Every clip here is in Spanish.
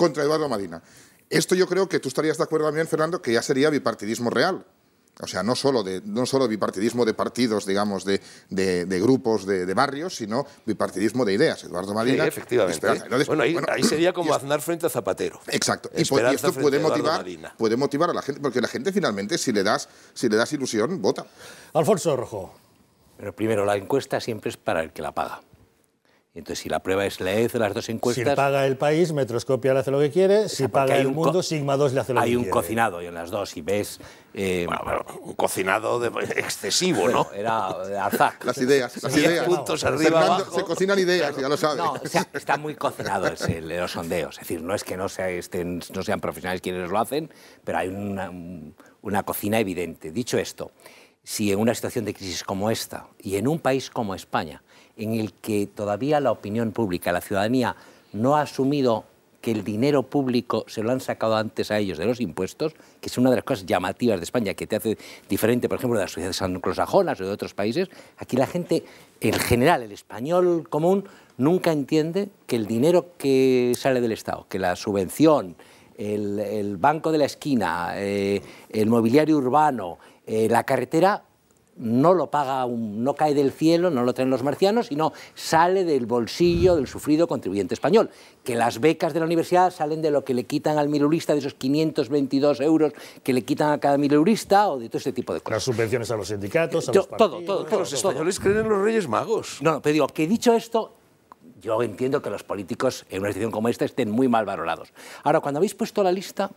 contra Eduardo Madina. Esto yo creo que tú estarías de acuerdo también, Fernando, que ya sería bipartidismo real. O sea, no solo, de, no solo bipartidismo de partidos, digamos, de, de, grupos, de, barrios, sino bipartidismo de ideas. Eduardo Madina. efectivamente. bueno, ahí, sería como Aznar frente a Zapatero. Exacto. y, esto puede motivar, puede motivar a la gente, porque la gente finalmente, si le das, si le das ilusión, vota. Alfonso Rojo. Pero primero, la encuesta siempre es para el que la paga. Entonces, si la prueba es la de las dos encuestas... Si paga el país, Metroscopia le hace lo que quiere, si paga el mundo, Sigma 2 le hace lo que quiere. Hay un cocinado en las dos, y ves... Eh, bueno, un cocinado excesivo, ¿no? Era eh, azar. Las ideas, las ideas. puntos arriba, Se cocinan ideas, ya lo sabes. No, o sea, está muy cocinado el, los sondeos. Es decir, no es que no, no sean profesionales quienes lo hacen, pero hay una, una cocina evidente. Dicho esto, si en una situación de crisis como esta y en un país como España, en el que todavía la opinión pública, la ciudadanía, no ha asumido que el dinero público se lo han sacado antes a ellos de los impuestos, que es una de las cosas llamativas de España, que te hace diferente, por ejemplo, de las sociedades anglosajonas o de otros países. Aquí la gente, en general, el español común, nunca entiende que el dinero que sale del Estado, que la subvención, el, banco de la esquina, eh, el mobiliario urbano, eh, la carretera no lo paga, un, no cae del cielo, no lo traen los marcianos, sino sale del bolsillo del sufrido contribuyente español. Que las becas de la universidad salen de lo que le quitan al milurista, de esos 522 euros que le quitan a cada milurista o de todo ese tipo de cosas. Las subvenciones a los sindicatos, a los partidos... Todo, todo, Los españoles creen en los Reyes Magos. No, no, pero digo, que dicho esto, yo entiendo que los políticos en una situación como esta estén muy mal valorados. Ahora, cuando habéis puesto la lista,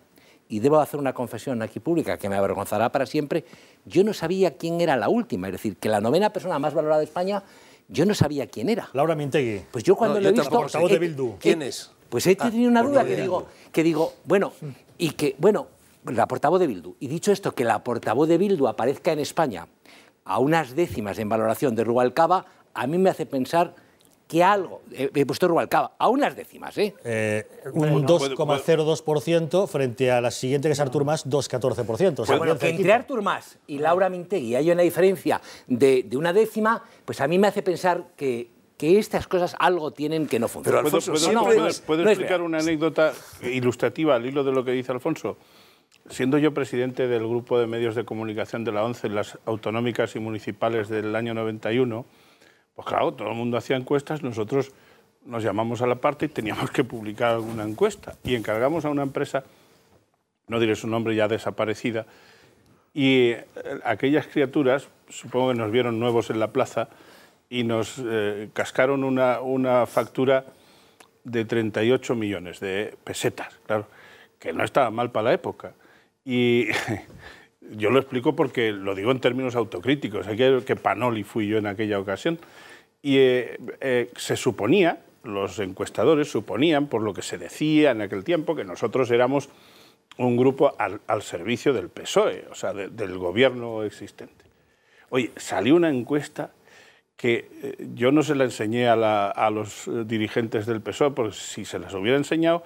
y debo hacer una confesión aquí pública que me avergonzará para siempre, yo no sabía quién era la última, es decir, que la novena persona más valorada de España, yo no sabía quién era. Laura Mintegui. Pues yo cuando le lo he Portavoz de Bildu. ¿Quién es? Eh, pues he ah, tenido una pues duda que digo, que digo, bueno, y que, bueno, la portavoz de Bildu. Y dicho esto, que la portavoz de Bildu aparezca en España a unas décimas en valoración de Rubalcaba, a mí me hace pensar que algo. He eh, eh, puesto Rubalcaba, a unas décimas, ¿eh? eh un 2,02% frente a la siguiente, que es Artur Mas, 2,14%. O sea, bueno, que entre Artur Mas y Laura Mintegui hay una diferencia de, una décima, pues a mí me hace pensar que, que estas cosas algo tienen que no funcionar. Pero ¿Puedo, explicar una anécdota ilustrativa al hilo de lo que dice Alfonso? Siendo yo presidente del grupo de medios de comunicación de la ONCE las autonómicas y municipales del año 91, pues claro, todo el mundo hacía encuestas, nosotros nos llamamos a la parte y teníamos que publicar alguna encuesta. Y encargamos a una empresa, no diré su nombre, ya desaparecida, y eh, aquellas criaturas, supongo que nos vieron nuevos en la plaza, y nos eh, cascaron una, una factura de 38 millones de pesetas, claro, que no estaba mal para la época. Y yo lo explico porque lo digo en términos autocríticos, que, que Panoli fui yo en aquella ocasión, y eh, eh, se suponía, los encuestadores suponían, por lo que se decía en aquel tiempo, que nosotros éramos un grupo al, servicio del PSOE, o sea, del gobierno existente. Oye, salió una encuesta que eh, yo no se la enseñé a, a los dirigentes del PSOE, porque si se las hubiera enseñado,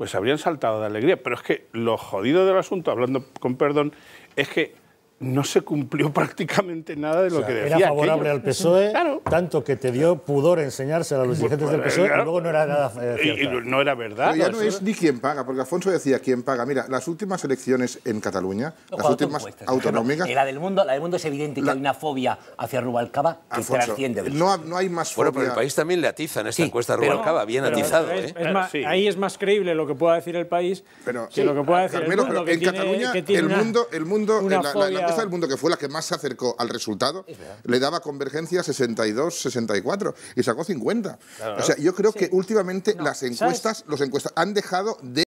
pues habrían saltado de alegría. Pero es que lo jodido del asunto, hablando con perdón, es que no se cumplió prácticamente nada de lo que decía. Era favorable al PSOE, tanto que te dio pudor enseñársela a los pues, dirigentes del PSOE pues, y luego no era nada eh, cierto. y no era verdad. Pero ya no es ni quién paga, porque Alfonso decía quién paga. Mira, las últimas elecciones en Cataluña, las últimas autonómicas... la del mundo, la del mundo es evidente que hay una fobia hacia Rubalcaba que trasciende. No, no hay más fobia. Bueno, pero el país también le atizan esta encuesta a Rubalcaba, bien atizado. ¿eh? sí. Ahí es más creíble lo que pueda decir el país que lo que pueda decir el mundo. en Cataluña el mundo... El mundo el del ah. mundo, que fue la que más se acercó al resultado, le daba convergencia 62-64 y sacó 50. O sea, yo creo que últimamente las encuestas, los encuestas han dejado de